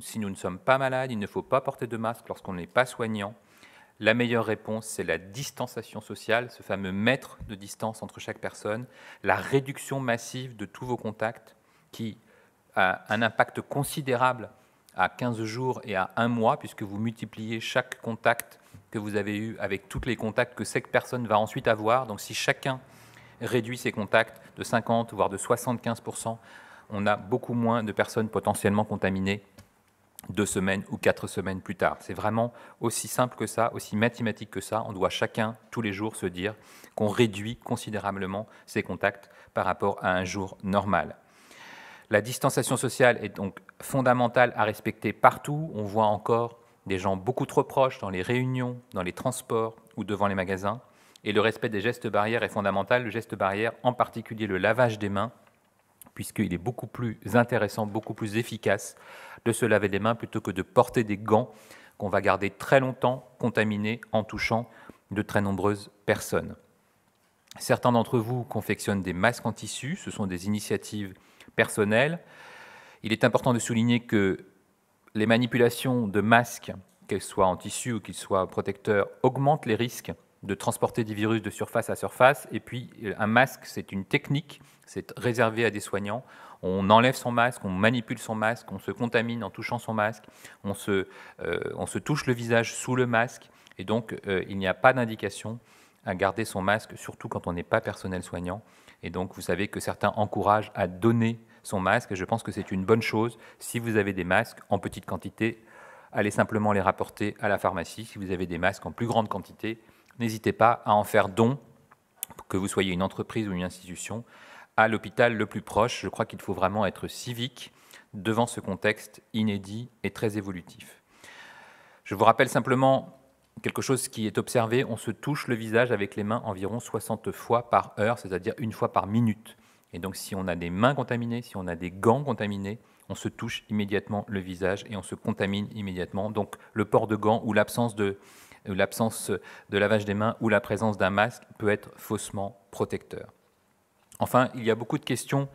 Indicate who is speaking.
Speaker 1: si nous ne sommes pas malades, il ne faut pas porter de masque lorsqu'on n'est pas soignant. La meilleure réponse, c'est la distanciation sociale, ce fameux mètre de distance entre chaque personne, la réduction massive de tous vos contacts, qui a un impact considérable à 15 jours et à un mois, puisque vous multipliez chaque contact que vous avez eu avec tous les contacts que cette personne va ensuite avoir. Donc si chacun réduit ses contacts de 50, voire de 75 on a beaucoup moins de personnes potentiellement contaminées deux semaines ou quatre semaines plus tard. C'est vraiment aussi simple que ça, aussi mathématique que ça. On doit chacun, tous les jours, se dire qu'on réduit considérablement ses contacts par rapport à un jour normal. La distanciation sociale est donc fondamentale à respecter partout. On voit encore des gens beaucoup trop proches dans les réunions, dans les transports ou devant les magasins. Et le respect des gestes barrières est fondamental. Le geste barrière, en particulier le lavage des mains, puisqu'il est beaucoup plus intéressant, beaucoup plus efficace de se laver les mains plutôt que de porter des gants qu'on va garder très longtemps contaminés en touchant de très nombreuses personnes. Certains d'entre vous confectionnent des masques en tissu, ce sont des initiatives personnelles. Il est important de souligner que les manipulations de masques, qu'elles soient en tissu ou qu'ils soient protecteurs, augmentent les risques de transporter des virus de surface à surface. Et puis, euh, un masque, c'est une technique, c'est réservé à des soignants. On enlève son masque, on manipule son masque, on se contamine en touchant son masque, on se, euh, on se touche le visage sous le masque. Et donc, euh, il n'y a pas d'indication à garder son masque, surtout quand on n'est pas personnel soignant. Et donc, vous savez que certains encouragent à donner son masque. Et je pense que c'est une bonne chose. Si vous avez des masques en petite quantité, allez simplement les rapporter à la pharmacie. Si vous avez des masques en plus grande quantité, n'hésitez pas à en faire don, que vous soyez une entreprise ou une institution, à l'hôpital le plus proche. Je crois qu'il faut vraiment être civique devant ce contexte inédit et très évolutif. Je vous rappelle simplement quelque chose qui est observé, on se touche le visage avec les mains environ 60 fois par heure, c'est-à-dire une fois par minute. Et donc si on a des mains contaminées, si on a des gants contaminés, on se touche immédiatement le visage et on se contamine immédiatement. Donc le port de gants ou l'absence de, l'absence de lavage des mains ou la présence d'un masque peut être faussement protecteur. Enfin, il y a beaucoup de questions